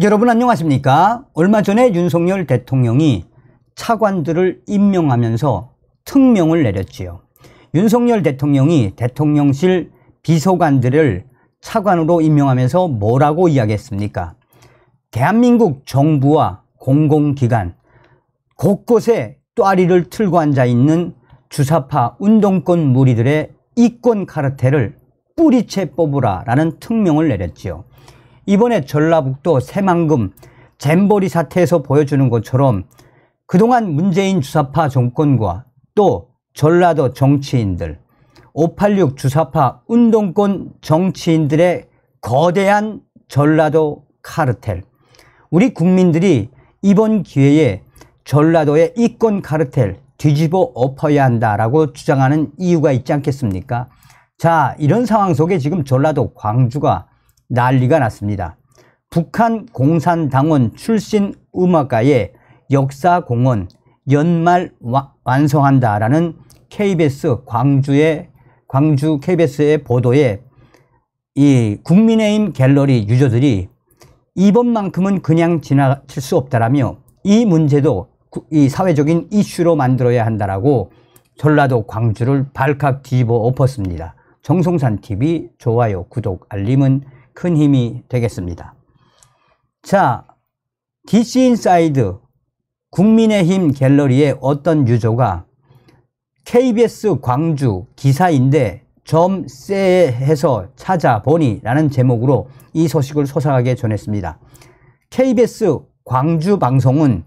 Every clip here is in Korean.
여러분 안녕하십니까? 얼마 전에 윤석열 대통령이 차관들을 임명하면서 특명을 내렸지요. 윤석열 대통령이 대통령실 비서관들을 차관으로 임명하면서 뭐라고 이야기했습니까? 대한민국 정부와 공공기관 곳곳에 또아리를 틀고 앉아 있는 주사파 운동권 무리들의 이권 카르텔을 뿌리채 뽑으라라는 특명을 내렸지요. 이번에 전라북도 새만금 잼버리 사태에서 보여주는 것처럼 그동안 문재인 주사파 정권과 또 전라도 정치인들 586 주사파 운동권 정치인들의 거대한 전라도 카르텔 우리 국민들이 이번 기회에 전라도의 이권 카르텔 뒤집어 엎어야 한다라고 주장하는 이유가 있지 않겠습니까? 자 이런 상황 속에 지금 전라도 광주가 난리가 났습니다. 북한 공산당원 출신 음악가의 역사공원 연말 와, 완성한다라는 KBS 광주의 광주 KBS의 보도에 이 국민의힘 갤러리 유저들이 이번만큼은 그냥 지나칠 수 없다라며 이 문제도 이 사회적인 이슈로 만들어야 한다라고 전라도 광주를 발칵 뒤집어 엎었습니다. 정성산 TV 좋아요, 구독, 알림은 큰 힘이 되겠습니다. 자, DC 인사이드 국민의힘 갤러리의 어떤 유저가 KBS 광주 기사인데 점 쎄해서 찾아보니 라는 제목으로 이 소식을 소상하게 전했습니다. KBS 광주 방송은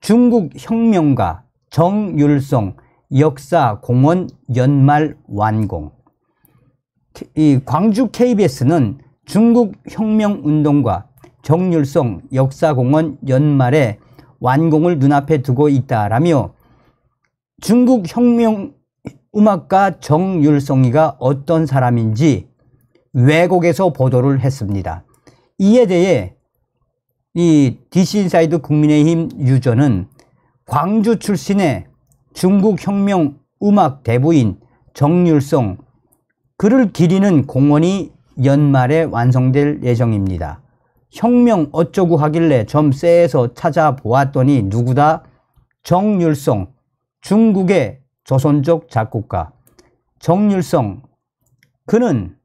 중국 혁명가 정율성 역사공원 연말 완공 이 광주 KBS는 중국 혁명운동과 정률성 역사공원 연말에 완공을 눈앞에 두고 있다라며 중국 혁명 음악가 정율성이가 어떤 사람인지 외국에서 보도를 했습니다. 이에 대해 이디인사이드 국민의힘 유저는 광주 출신의 중국 혁명 음악 대부인 정률성 그를 기리는 공원이 연말에 완성될 예정입니다. 혁명 어쩌고 하길래 점세에서 찾아보았더니 누구다? 정율성, 중국의 조선족 작곡가 정율성. 그는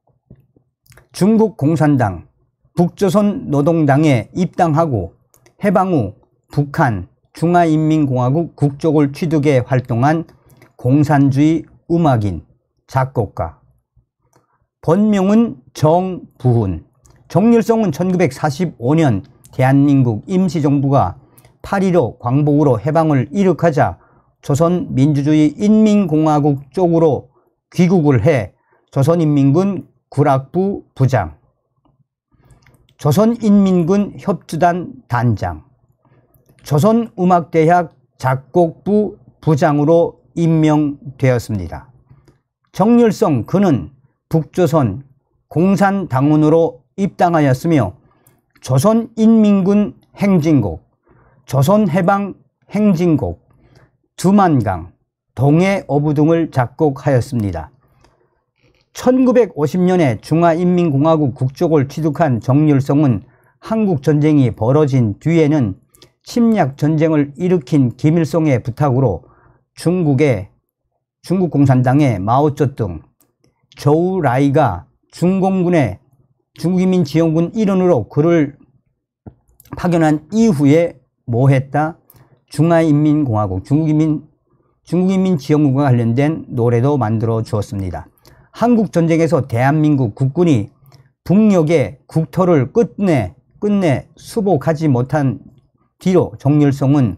중국 공산당, 북조선 노동당에 입당하고 해방 후 북한 중화인민공화국 국적을 취득해 활동한 공산주의 음악인, 작곡가, 본명은 정부훈. 정률성은 1945년 대한민국 임시정부가 8.15 광복으로 해방을 이룩하자 조선민주주의 인민공화국 쪽으로 귀국을 해 조선인민군 구락부 부장, 조선인민군 협주단 단장, 조선음악대학 작곡부 부장으로 임명되었습니다. 정률성 그는 북조선 공산당원으로 입당하였으며 조선인민군 행진곡, 조선해방행진곡, 두만강, 동해어부 등을 작곡하였습니다. 1950년에 중화인민공화국 국적을 취득한 정률성은 한국전쟁이 벌어진 뒤에는 침략전쟁을 일으킨 김일성의 부탁으로 중국의 중국공산당의 마오쩌둥, 조우 라이가 중공군의 중국인민 지원군 일원으로 그를 파견한 이후에 뭐 했다? 중화인민공화국 중국인민 중국인민 지원군과 관련된 노래도 만들어 주었습니다. 한국 전쟁에서 대한민국 국군이 북녘의 국토를 끝내 끝내 수복하지 못한 뒤로 정열성은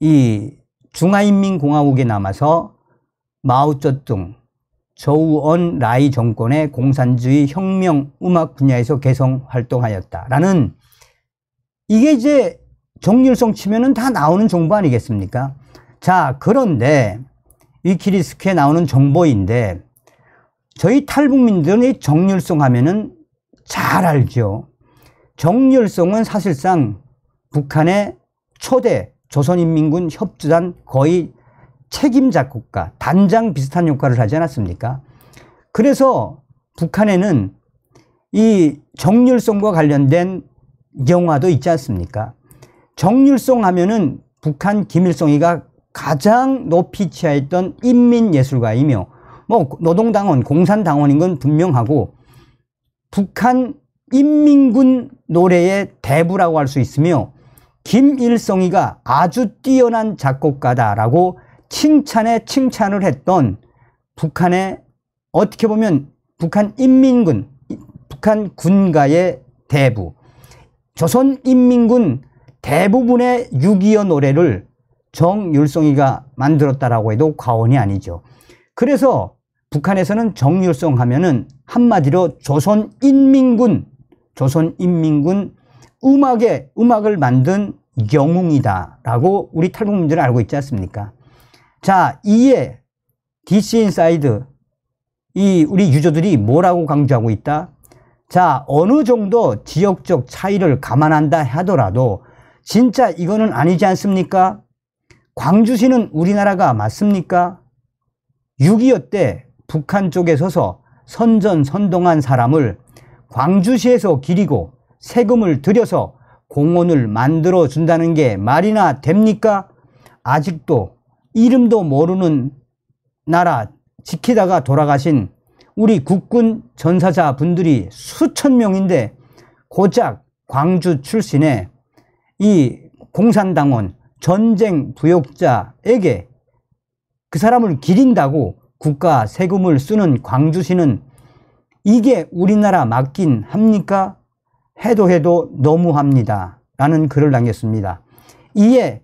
이 중화인민공화국에 남아서 마오쩌둥, 조우원 라이 정권의 공산주의 혁명 음악 분야에서 개성 활동하였다라는 이게 이제 정률성 치면은 다 나오는 정보 아니겠습니까? 자, 그런데 위키리스크에 나오는 정보인데 저희 탈북민들이 정률성 하면은 잘 알죠. 정률성은 사실상 북한의 초대 조선인민군 협주단 거의 책임 작곡가, 단장 비슷한 효과를 하지 않았습니까? 그래서 북한에는 이 정률성과 관련된 영화도 있지 않습니까? 정률성 하면은 북한 김일성이가 가장 높이 치하했던 인민예술가이며 뭐 노동당원, 공산당원인 건 분명하고 북한 인민군 노래의 대부라고 할 수 있으며 김일성이가 아주 뛰어난 작곡가다라고 칭찬에 칭찬을 했던 북한의 어떻게 보면 북한 인민군, 북한 군가의 대부, 조선 인민군 대부분의 6.25 노래를 정율성이가 만들었다라고 해도 과언이 아니죠. 그래서 북한에서는 정율성 하면은 한마디로 조선 인민군, 조선 인민군 음악의 음악을 만든 영웅이다라고 우리 탈북민들은 알고 있지 않습니까? 자, 이에 DC 인사이드 이 우리 유저들이 뭐라고 강조하고 있다? 자, 어느 정도 지역적 차이를 감안한다 하더라도 진짜 이거는 아니지 않습니까? 광주시는 우리나라가 맞습니까? 6.25 때 북한 쪽에 서서 선전 선동한 사람을 광주시에서 기리고 세금을 들여서 공원을 만들어 준다는 게 말이나 됩니까? 아직도 이름도 모르는 나라 지키다가 돌아가신 우리 국군 전사자 분들이 수천 명인데 고작 광주 출신의 이 공산당원 전쟁 부역자에게 그 사람을 기린다고 국가 세금을 쓰는 광주시는 이게 우리나라 맞긴 합니까? 해도 해도 너무합니다. 라는 글을 남겼습니다. 이에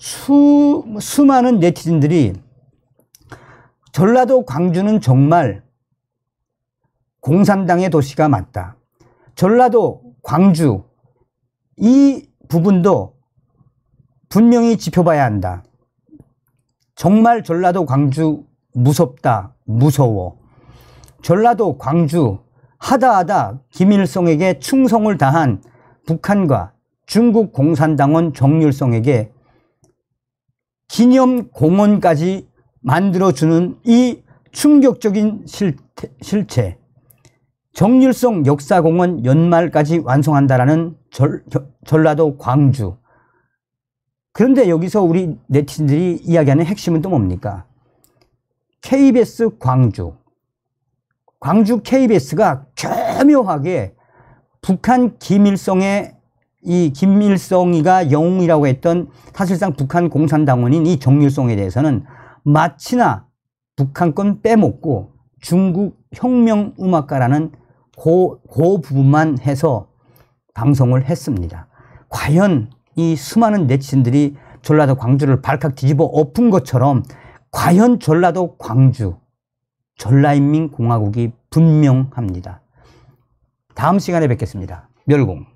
수, 수많은 네티즌들이 전라도 광주는 정말 공산당의 도시가 맞다. 전라도 광주 이 부분도 분명히 지켜봐야 한다. 정말 전라도 광주 무섭다. 무서워. 전라도 광주 하다하다 김일성에게 충성을 다한 북한과 중국 공산당원 정률성에게 기념공원까지 만들어주는 이 충격적인 실체, 정률성 역사공원 연말까지 완성한다라는 절, 전라도 광주 그런데 여기서 우리 네티즌들이 이야기하는 핵심은 또 뭡니까? KBS 광주 광주 KBS가 교묘하게 북한 김일성의 이 김일성이가 영웅이라고 했던 사실상 북한 공산당원인 이 정일성에 대해서는 마치나 북한 건 빼먹고 중국 혁명 음악가라는 고, 고 부분만 해서 방송을 했습니다. 과연 이 수많은 네티즌들이 전라도 광주를 발칵 뒤집어 엎은 것처럼 과연 전라도 광주 전라인민공화국이 분명합니다. 다음 시간에 뵙겠습니다. 멸공